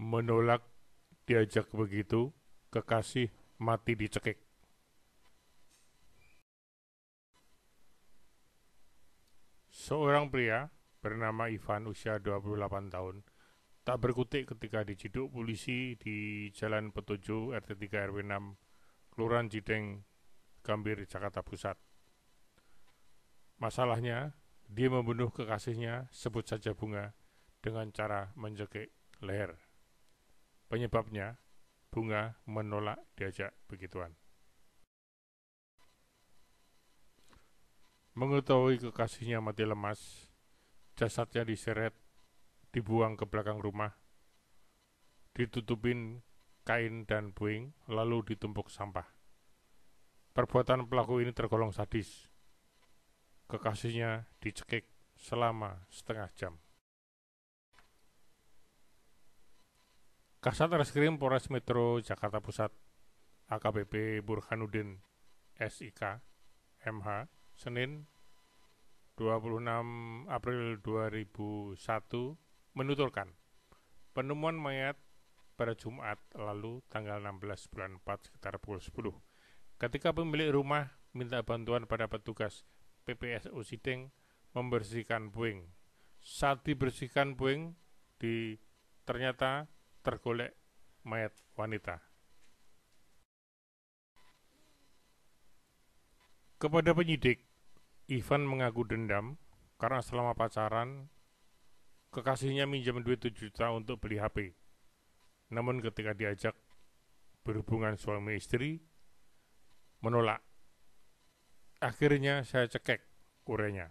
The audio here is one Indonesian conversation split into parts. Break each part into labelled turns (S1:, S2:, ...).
S1: menolak diajak begitu, kekasih mati dicekik. Seorang pria bernama Ivan usia 28 tahun tak berkutik ketika diciduk polisi di Jalan petuju RT 3 RW 6 Kelurahan Cideng, Gambir, Jakarta Pusat. Masalahnya, dia membunuh kekasihnya sebut saja bunga dengan cara menjekik leher. Penyebabnya, bunga menolak diajak begituan. Mengetahui kekasihnya mati lemas, jasadnya diseret, dibuang ke belakang rumah, ditutupin kain dan buing, lalu ditumpuk sampah. Perbuatan pelaku ini tergolong sadis. Kekasihnya dicekik selama setengah jam. Kasat Reskrim Polres Metro Jakarta Pusat AKBP Burhanuddin SIK MH Senin 26 April 2001 menuturkan penemuan mayat pada Jumat lalu tanggal 16 bulan 4 sekitar pukul 10 ketika pemilik rumah minta bantuan pada petugas PPSU Siting membersihkan puing saat dibersihkan puing di ternyata tergolek mayat wanita. Kepada penyidik, Ivan mengaku dendam karena selama pacaran, kekasihnya minjam duit 7 juta untuk beli HP. Namun ketika diajak berhubungan suami istri, menolak. Akhirnya saya cekek kurenya.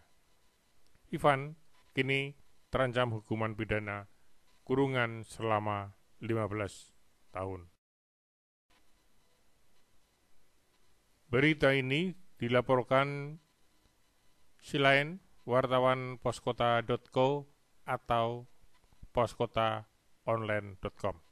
S1: Ivan kini terancam hukuman pidana kurungan selama 15 tahun. Berita ini dilaporkan Silain wartawan poskota.co atau PoskotaOnline.com.